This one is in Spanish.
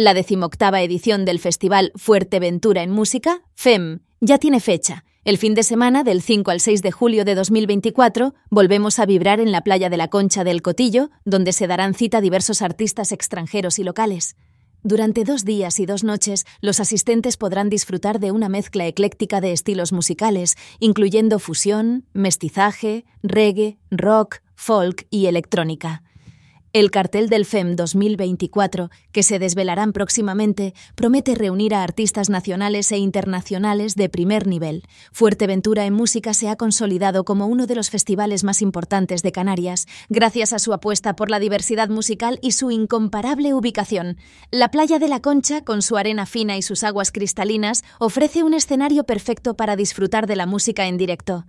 La decimoctava edición del Festival Fuerteventura en Música, FEM, ya tiene fecha. El fin de semana, del 5 al 6 de julio de 2024, volvemos a vibrar en la playa de la Concha del Cotillo, donde se darán cita diversos artistas extranjeros y locales. Durante dos días y dos noches, los asistentes podrán disfrutar de una mezcla ecléctica de estilos musicales, incluyendo fusión, mestizaje, reggae, rock, folk y electrónica. El cartel del FEM 2024, que se desvelarán próximamente, promete reunir a artistas nacionales e internacionales de primer nivel. Fuerteventura en música se ha consolidado como uno de los festivales más importantes de Canarias, gracias a su apuesta por la diversidad musical y su incomparable ubicación. La playa de la Concha, con su arena fina y sus aguas cristalinas, ofrece un escenario perfecto para disfrutar de la música en directo.